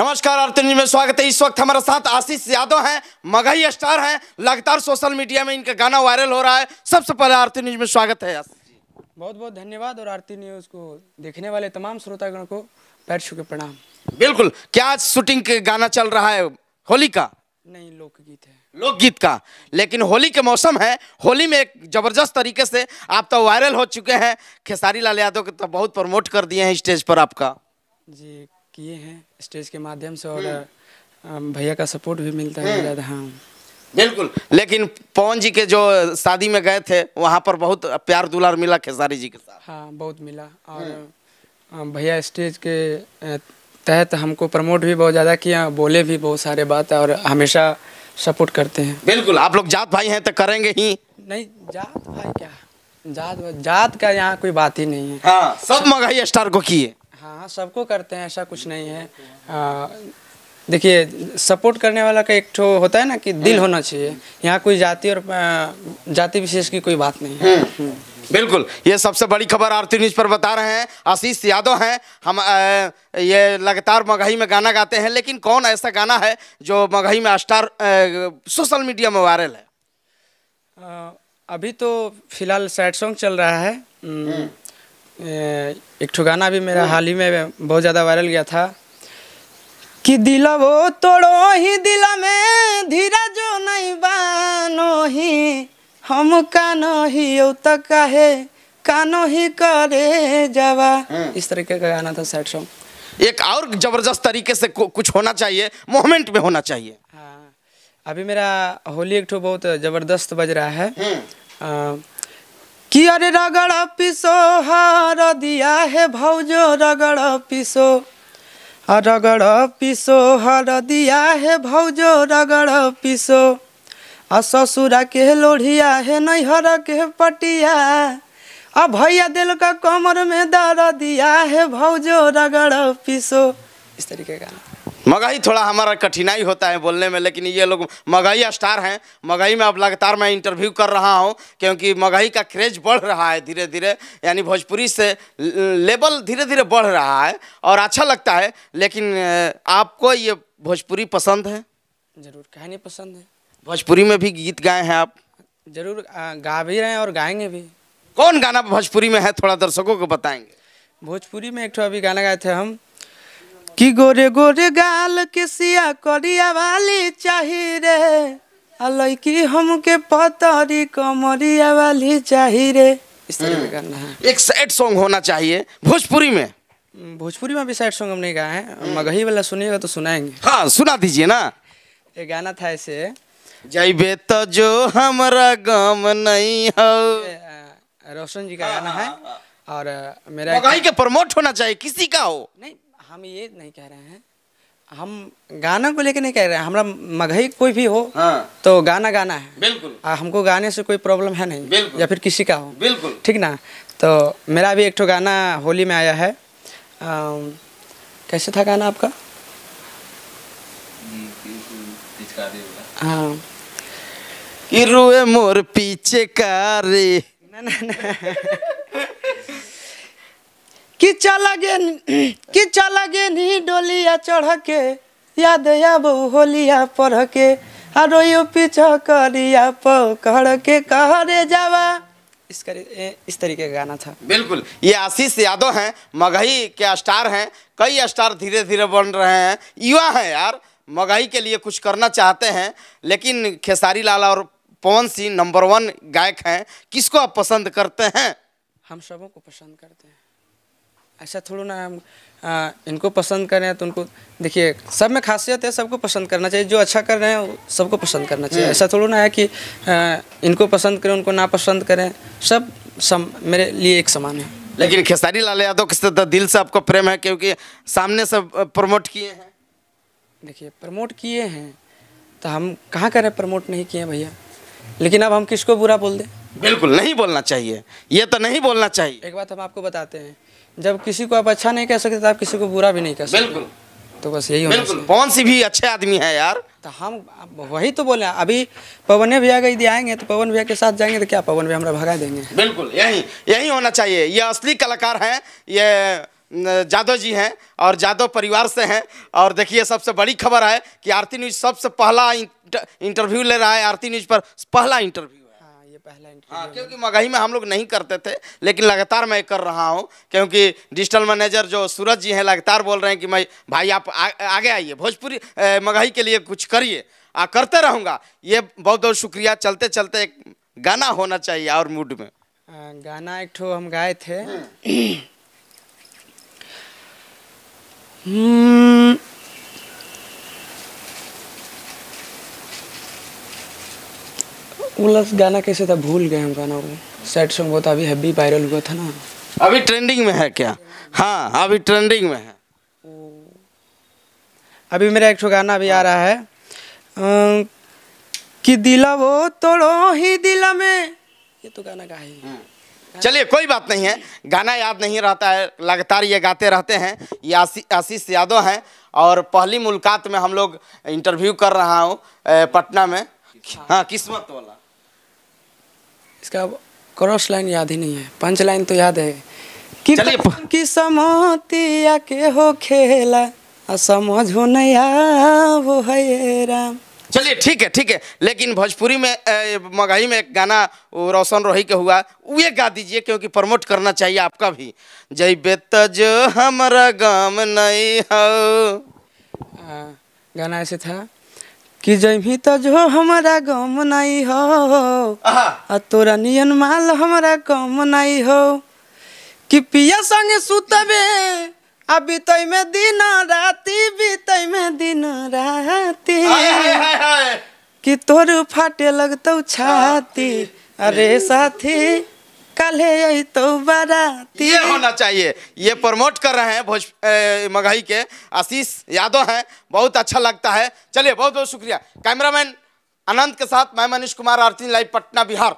नमस्कार आरती न्यूज में स्वागत है इस वक्त हमारे साथ आशीष यादव हैं मगही स्टार हैं लगातार सोशल मीडिया में इनका गाना वायरल हो रहा है सबसे पहले आरती न्यूज में स्वागत है बहुत बहुत धन्यवाद और आरती न्यूज को देखने वाले तमाम श्रोतागण को पैर छू के प्रणाम बिल्कुल क्या आज शूटिंग के गाना चल रहा है होली का नहीं लोकगीत है लोकगीत का लेकिन होली के मौसम है होली में एक जबरदस्त तरीके से आप तो वायरल हो चुके हैं खेसारी लाल यादव के तो बहुत प्रमोट कर दिए हैं स्टेज पर आपका जी किए हैं स्टेज के माध्यम से और हम्म। भैया का सपोर्ट भी मिलता है हम्म। हाँ बिल्कुल लेकिन पवन जी के जो शादी में गए थे वहाँ पर बहुत प्यार दुलार मिला खेसारी जी के साथ हाँ बहुत मिला और हम्म। भैया स्टेज के तहत हमको प्रमोट भी बहुत ज़्यादा किया बोले भी बहुत सारे बात और हमेशा सपोर्ट करते हैं बिल्कुल आप लोग जात भाई हैं तो करेंगे ही नहीं जात भाई क्या जात जात का यहाँ कोई बात ही नहीं है हाँ सब मगाई स्टार को किए हाँ हाँ सबको करते हैं ऐसा कुछ नहीं है हाँ, देखिए सपोर्ट करने वाला का एक ठो होता है ना कि दिल हाँ। होना चाहिए यहाँ कोई जाति और हाँ, जाति विशेष की कोई बात नहीं है हम्म, हम्म। बिल्कुल ये सबसे बड़ी खबर आरती न्यूज पर बता रहे हैं आशीष यादव हैं हम आ, ये लगातार मगही में गाना गाते हैं लेकिन कौन ऐसा गाना है जो मगही में स्टार सोशल मीडिया में वायरल है आ, अभी तो फिलहाल सैड सॉन्ग चल रहा है हम्म। एक ठो गाना भी मेरा हाल ही में बहुत ज़्यादा वायरल गया था कि दिल वो तोड़ो ही दिल में धीरा जो नहीं बानो ही हम कानो ही तक है कानो ही करे जवा हम्म। इस तरीके का गाना था सैड सॉन्ग एक और जबरदस्त तरीके से कुछ होना चाहिए मोमेंट में होना चाहिए हाँ अभी मेरा होली एक ठो बहुत जबरदस्त बज रहा है हम्म। कि अरे रगड़ पिसो हार दिया है भौजो रगड़ पिसो रगड़ पिसो हर दिया है भौजो रगड़ पिसो आ ससुरा के लोढ़िया है नैहर के पटिया आ भैया दिल का कमर में दर दिया है भौजो रगड़ पिसो इस तरीके का मगही थोड़ा हमारा कठिनाई होता है बोलने में लेकिन ये लोग मगही स्टार हैं मगही में अब लगातार मैं इंटरव्यू कर रहा हूँ क्योंकि मगही का क्रेज बढ़ रहा है धीरे धीरे यानी भोजपुरी से लेवल धीरे धीरे बढ़ रहा है और अच्छा लगता है लेकिन आपको ये भोजपुरी पसंद है जरूर कहानी पसंद है भोजपुरी में भी गीत गाए हैं आप जरूर गा भी रहे हैं और गाएंगे भी कौन गाना भोजपुरी में है थोड़ा दर्शकों को बताएंगे भोजपुरी में एक अभी गाना गाए थे हम कि गोरे गोरे गाल के सिया करिया वाली चाहिए रे हम के पतरी कमरिया वाली चाहिए रे इस तरह में हम्म। गाना है एक सैड सॉन्ग होना चाहिए भोजपुरी में हम्म, भोजपुरी में भी सैड सॉन्ग हमने गाया है हम्म। मगही वाला सुनिएगा तो सुनाएंगे हाँ सुना दीजिए ना ये गाना था ऐसे जैबे तो जो हमारा गम नहीं हो रोशन जी का गाना है हाँ, हाँ, हाँ। और मेरा मगही के प्रमोट होना चाहिए किसी का हो नहीं हम ये नहीं कह रहे हैं हम गाना को लेके नहीं कह रहे हैं हमारा मगही कोई भी हो हाँ। तो गाना गाना है बिल्कुल आ, हमको गाने से कोई प्रॉब्लम है नहीं बिल्कुल या फिर किसी का हो बिल्कुल ठीक ना तो मेरा भी एक गाना होली में आया है आ, कैसे था गाना आपका हाँ रुए मोर पीछे का रे ना ना ना कि चलगे कि चलगे नी डोलिया चढ़ के याद आबो होलिया पढ़ के आरो यो पीछे करिया पकड़ के कहरे जावा इस इस तरीके का गाना था बिल्कुल ये आशीष यादव हैं मगही के स्टार हैं कई स्टार धीरे धीरे बन रहे हैं युवा हैं यार मगही के लिए कुछ करना चाहते हैं लेकिन खेसारी लाल और पवन सिंह नंबर वन गायक हैं किसको आप पसंद करते हैं हम सबों को पसंद करते हैं ऐसा थोड़ा ना हम आ, इनको पसंद करें तो उनको देखिए सब में खासियत है सबको पसंद करना चाहिए जो अच्छा कर रहे हैं सबको पसंद करना चाहिए हम्म। ऐसा थोड़ा ना है कि आ, इनको पसंद करें उनको ना पसंद करें सब सम, मेरे लिए एक समान है लेकिन खेसारी लाल यादव के तो दिल से आपको प्रेम है क्योंकि सामने से प्रमोट किए हैं देखिए प्रमोट किए हैं तो हम कहाँ करें प्रमोट नहीं किए भैया लेकिन अब हम किसको बुरा बोल दें बिल्कुल नहीं बोलना चाहिए ये तो नहीं बोलना चाहिए एक बात हम आपको बताते हैं जब किसी को आप अच्छा नहीं कह सकते तो आप किसी को बुरा भी नहीं कह सकते बिल्कुल तो बस यही कौन सी भी अच्छे आदमी है यार तो हम वही तो बोले अभी पवन भैया यदि आएंगे तो पवन भैया के साथ जाएंगे तो क्या पवन भैया हमारा भगा देंगे बिल्कुल यही यही होना चाहिए ये असली कलाकार हैं ये जादव जी हैं और जादव परिवार से हैं और देखिए सबसे बड़ी खबर है कि आरती न्यूज सबसे पहला इंटरव्यू ले रहा है आरती न्यूज पर पहला इंटरव्यू पहला हाँ क्योंकि मगही में हम लोग नहीं करते थे लेकिन लगातार मैं कर रहा हूँ क्योंकि डिजिटल मैनेजर जो सूरज जी हैं लगातार बोल रहे हैं कि मैं भाई आप आ, आगे आइए भोजपुरी मगही के लिए कुछ करिए आ करते रहूँगा ये बहुत बहुत शुक्रिया चलते चलते एक गाना होना चाहिए और मूड में आ, गाना एक ठो हम गाए थे हाँ। हम्म। वो गाना कैसे था भूल गए हम गाना वो सैड सॉन्ग बहुत अभी हैवी वायरल हुआ था ना अभी ट्रेंडिंग में है क्या हाँ अभी ट्रेंडिंग में है अभी मेरा एक गाना अभी आ रहा है अं, कि दिला वो तोड़ो ही दिला में ये तो गाना ही हम्म। चलिए कोई बात नहीं है गाना याद नहीं रहता है लगातार ये गाते रहते हैं ये आशीष यादव हैं और पहली मुलाकात में हम लोग इंटरव्यू कर रहा हूँ पटना में हाँ, हाँ किस्मत वाला इसका क्रॉस लाइन याद ही नहीं है पंच लाइन तो याद है कि की समतिया के हो खेला समझो नया वो है राम चलिए ठीक है ठीक है लेकिन भोजपुरी में मगही में एक गाना रोशन रोही के हुआ वे गा दीजिए क्योंकि प्रमोट करना चाहिए आपका भी जय बेत जो हमारा गम नहीं हो गाना ऐसे था कि जैमी तो जो हमारा गम नहीं हो आ तोरा नियन माल हमारा कम नहीं हो कि पिया संगे सुतबे आ बीत में दिन राती बीत में दिन राती कि तोर फाटे लगत छाती अरे साथी कल तो बाराती ये होना चाहिए ये प्रमोट कर रहे हैं भोज मगही के आशीष यादव हैं बहुत अच्छा लगता है चलिए बहुत बहुत शुक्रिया कैमरामैन आनंद के साथ मैं मनीष कुमार आरती लाइव पटना बिहार